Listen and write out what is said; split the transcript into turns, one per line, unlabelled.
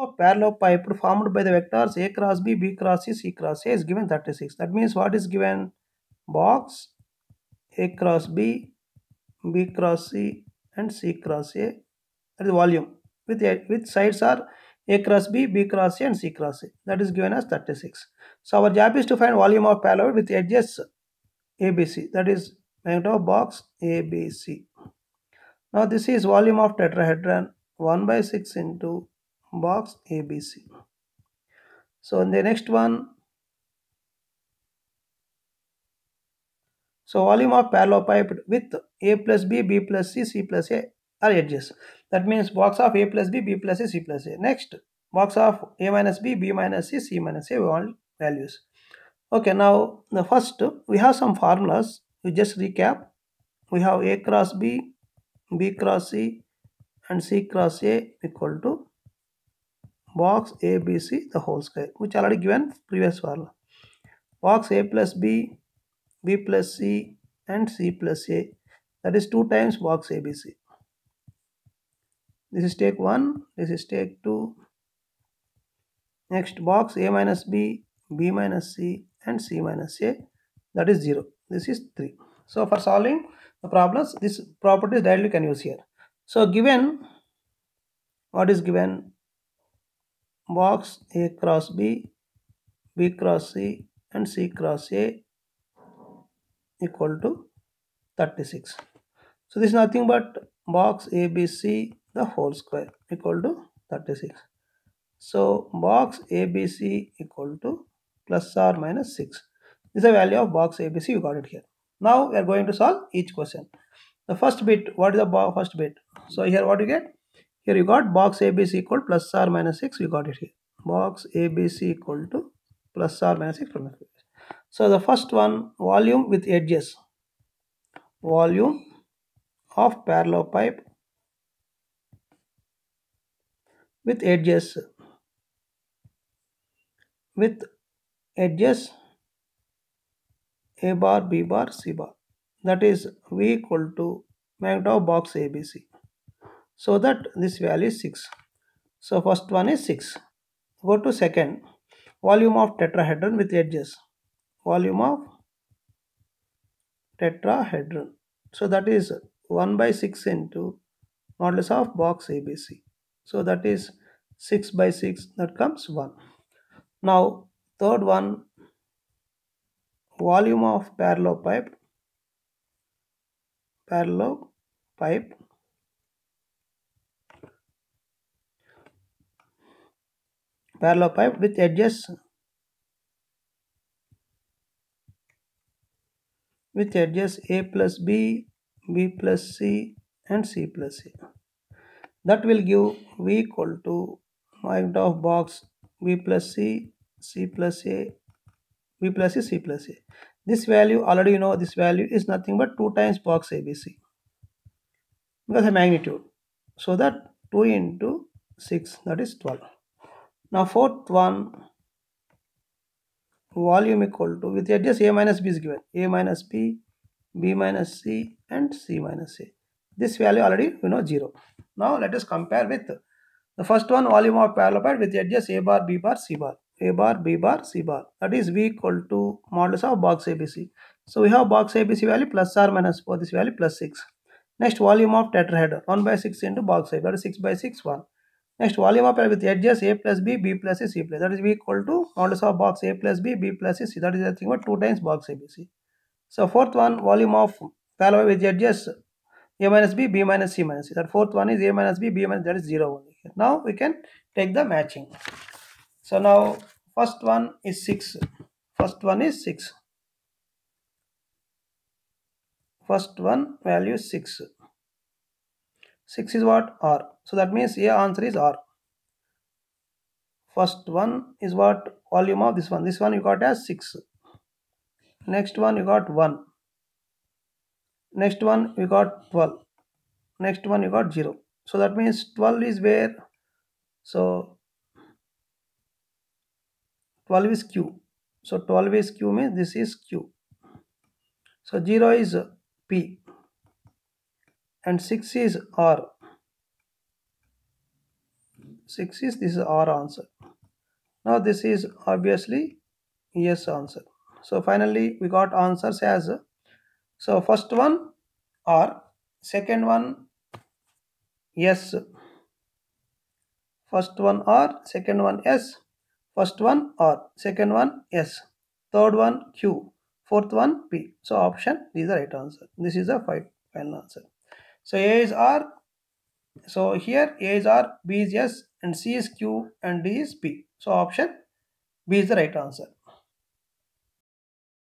of oh, parallel pipe formed by the vectors A cross B, B cross C, C cross A is given 36. That means what is given? Box A cross B, B cross C and C cross A. That is volume. With, a, with sides are A cross B, B cross C and C cross A. That is given as 36. So our job is to find volume of parallel with edges ABC. That is magnitude of box ABC. Now this is volume of tetrahedron 1 by 6 into box ABC. So in the next one, so volume of parallel pipe with A plus B, B plus C, C plus A are edges. That means box of A plus B, B plus C, C plus A. Next, box of A minus B, B minus C, C minus A, we want values. Okay, now the first we have some formulas. We just recap. We have A cross B, B cross C, and C cross A equal to box ABC the whole square which already given previous formula. Box A plus B, B plus C and C plus A that is 2 times box ABC. This is take 1, this is take 2. Next box A minus B, B minus C and C minus A that is 0. This is 3. So for solving the problems this property directly can use here. So given what is given box A cross B, B cross C and C cross A equal to 36. So this is nothing but box ABC the whole square equal to 36. So box ABC equal to plus or minus 6. This is the value of box ABC you got it here. Now we are going to solve each question. The first bit, what is the first bit? So here what you get? Here you got box ABC equal plus r 6. You got it here. Box ABC equal to plus r 6 from the So the first one volume with edges. Volume of parallel pipe with edges with edges A bar, B bar, C bar. That is V equal to magnitude of box ABC so that this value is 6 so first one is 6 go to second volume of tetrahedron with edges volume of tetrahedron so that is 1 by 6 into modulus of box ABC so that is 6 by 6 that comes 1 now third one volume of parallel pipe parallel pipe parallel pipe with edges with edges a plus b b plus c and c plus a that will give v equal to point of box b plus c c plus a b plus c c plus a this value already you know this value is nothing but 2 times box abc because the magnitude so that 2 into 6 that is 12 now fourth one volume equal to with edges a minus b is given a minus b b minus c and c minus a this value already you know 0 now let us compare with the first one volume of parallelepiped with edges a bar b bar c bar a bar b bar c bar that is b equal to modulus of box abc so we have box abc value plus r minus 4 this value plus 6 next volume of tetrahedron 1 by 6 into box a that is 6 by 6 1 Next, volume of with edges A plus B, B plus C, C plus. That is equal to modulus of box A plus B, B plus C. C. That is the thing, about 2 times box ABC. So, fourth one, volume of parallel with edges A minus B, B minus C minus C. That fourth one is A minus B, B minus that is 0 only. Now, we can take the matching. So, now first one is 6. First one is 6. First one value 6. 6 is what? R. So that means A answer is R. First one is what volume of this one. This one you got as 6. Next one you got 1. Next one you got 12. Next one you got 0. So that means 12 is where? So 12 is Q. So 12 is Q means this is Q. So 0 is P and 6 is R. 6 is this is our answer. Now this is obviously yes answer. So finally we got answers as so first one R, second one yes. First one R, second one S, first one R, second one S, third one Q, fourth one P. So option is the right answer. This is the final answer. So A is R, so here A is R, B is S and C is Q and D is P. So option B is the right answer.